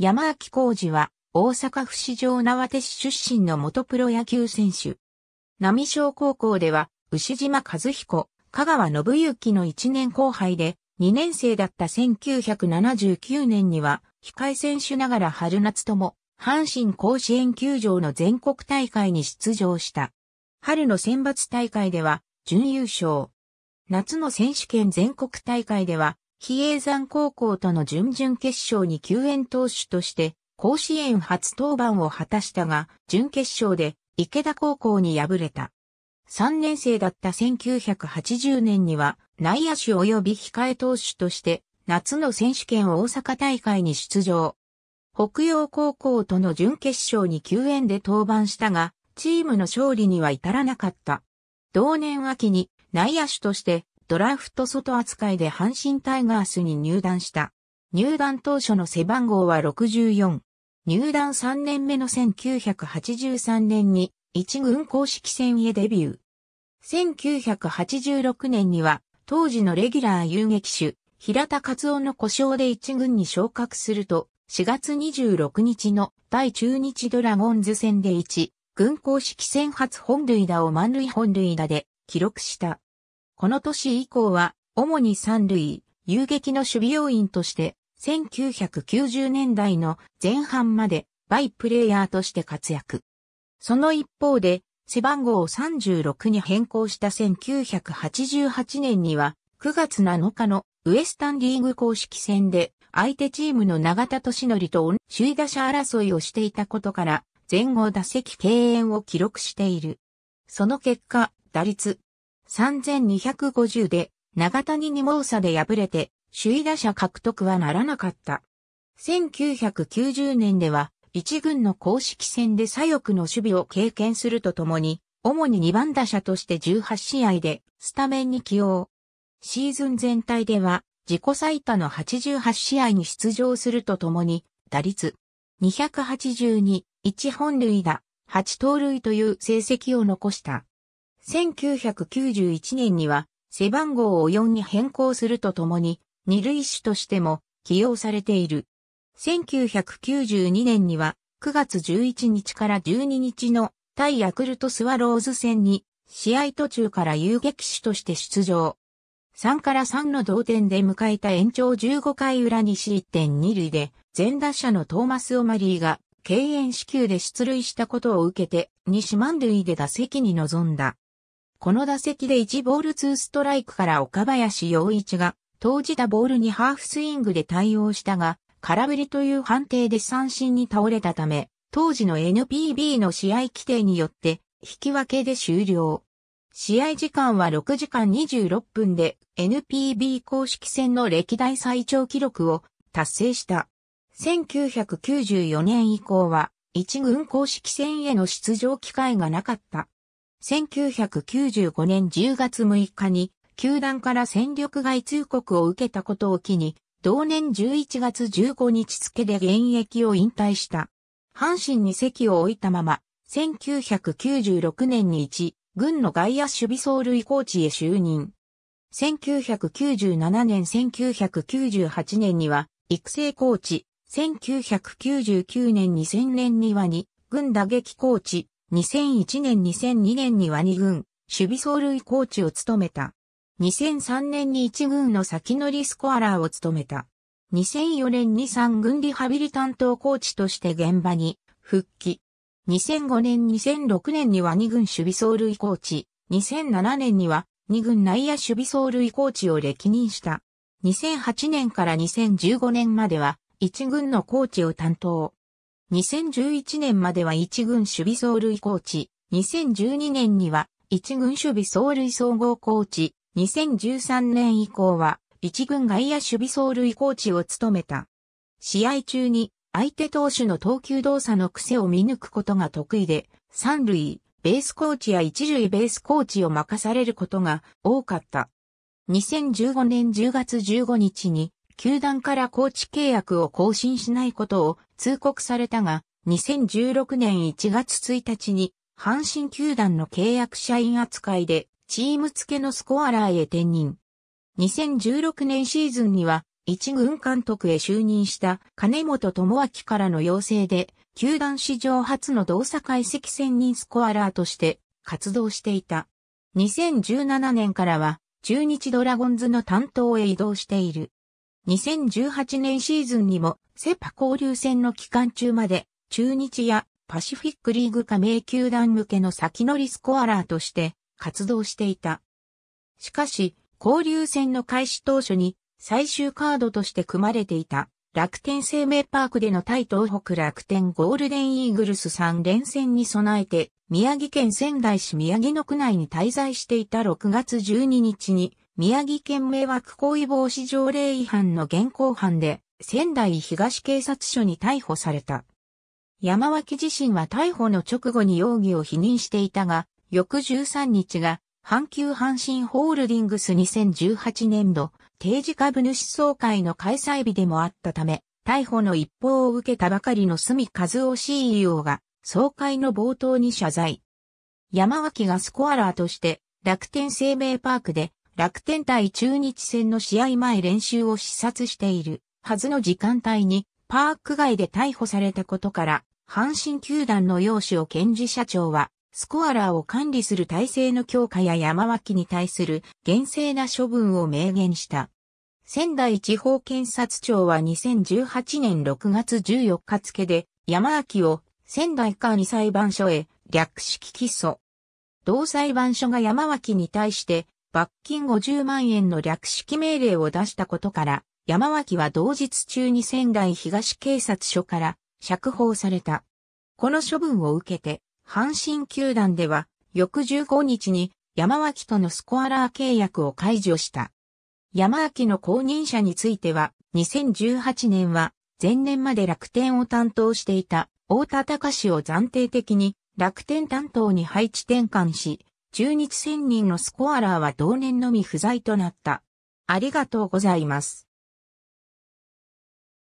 山脇浩二は、大阪府市場縄手市出身の元プロ野球選手。波小高校では、牛島和彦、香川信之の1年後輩で、2年生だった1979年には、控え選手ながら春夏とも、阪神甲子園球場の全国大会に出場した。春の選抜大会では、準優勝。夏の選手権全国大会では、比叡山高校との準々決勝に救援投手として、甲子園初登板を果たしたが、準決勝で池田高校に敗れた。3年生だった1980年には、内野手及び控え投手として、夏の選手権大阪大会に出場。北洋高校との準決勝に救援で登板したが、チームの勝利には至らなかった。同年秋に内野手としてドラフト外扱いで阪神タイガースに入団した。入団当初の背番号は64。入団3年目の1983年に一軍公式戦へデビュー。1986年には当時のレギュラー遊撃手、平田勝夫の故障で一軍に昇格すると、4月26日の対中日ドラゴンズ戦で1、軍公式戦初本塁打を満塁本塁打で記録した。この年以降は、主に三塁、遊撃の守備要員として、1990年代の前半まで、バイプレイヤーとして活躍。その一方で、背番号を36に変更した1988年には、9月7日のウエスタンリーグ公式戦で、相手チームの永田敏則と首位打者争いをしていたことから、前後打席敬遠を記録している。その結果、打率、3250で長谷に猛者で敗れて首位打者獲得はならなかった。1990年では一軍の公式戦で左翼の守備を経験するとともに、主に2番打者として18試合でスタメンに起用。シーズン全体では自己最多の88試合に出場するとともに、打率282、1本塁打、8盗塁という成績を残した。1991年には背番号を4に変更するとともに、二塁手としても起用されている。1992年には9月11日から12日の対ヤクルトスワローズ戦に試合途中から遊撃手として出場。3から3の同点で迎えた延長15回裏に1点2塁で全打者のトーマス・オマリーが敬遠支給で出塁したことを受けて西満塁で打席に臨んだ。この打席で1ボール2ストライクから岡林洋一が投じたボールにハーフスイングで対応したが、空振りという判定で三振に倒れたため、当時の NPB の試合規定によって引き分けで終了。試合時間は6時間26分で NPB 公式戦の歴代最長記録を達成した。1994年以降は一軍公式戦への出場機会がなかった。1995年10月6日に、球団から戦力外通告を受けたことを機に、同年11月15日付で現役を引退した。阪神に席を置いたまま、1996年に1、軍の外野守備走塁コーチへ就任。1997年1998年には育成コーチ、1999年2000年にはに、軍打撃コーチ、2001年2002年には2軍、守備走塁コーチを務めた。2003年に1軍の先乗りスコアラーを務めた。2004年に3軍リハビリ担当コーチとして現場に復帰。2005年2006年には2軍守備走塁コーチ、2007年には2軍内野守備走塁コーチを歴任した。2008年から2015年までは1軍のコーチを担当。2011年までは一軍守備走塁コーチ、2012年には一軍守備走塁総合コーチ、2013年以降は一軍外野守備走塁コーチを務めた。試合中に相手投手の投球動作の癖を見抜くことが得意で、三塁、ベースコーチや一塁ベースコーチを任されることが多かった。2015年10月15日に球団からコーチ契約を更新しないことを通告されたが、2016年1月1日に、阪神球団の契約社員扱いで、チーム付けのスコアラーへ転任。2016年シーズンには、一軍監督へ就任した金本智明からの要請で、球団史上初の動作解析専任スコアラーとして活動していた。2017年からは、中日ドラゴンズの担当へ移動している。2018年シーズンにもセパ交流戦の期間中まで中日やパシフィックリーグ加盟球団向けの先乗りスコアラーとして活動していた。しかし、交流戦の開始当初に最終カードとして組まれていた楽天生命パークでの対東北楽天ゴールデンイーグルス3連戦に備えて宮城県仙台市宮城野区内に滞在していた6月12日に宮城県迷惑行為防止条例違反の現行犯で仙台東警察署に逮捕された。山脇自身は逮捕の直後に容疑を否認していたが、翌13日が阪急阪神ホールディングス2018年度定時株主総会の開催日でもあったため、逮捕の一報を受けたばかりの住和夫 CEO が総会の冒頭に謝罪。山脇がスコアラーとして楽天生命パークで楽天対中日戦の試合前練習を視察しているはずの時間帯にパーク外で逮捕されたことから、阪神球団の要旨を検事社長は、スコアラーを管理する体制の強化や山脇に対する厳正な処分を明言した。仙台地方検察庁は2018年6月14日付で山脇を仙台管理裁判所へ略式起訴。同裁判所が山脇に対して罰金50万円の略式命令を出したことから、山脇は同日中に仙台東警察署から釈放された。この処分を受けて、阪神球団では、翌15日に山脇とのスコアラー契約を解除した。山脇の後任者については、2018年は、前年まで楽天を担当していた、大田隆を暫定的に楽天担当に配置転換し、中日仙人のスコアラーは同年のみ不在となった。ありがとうございます。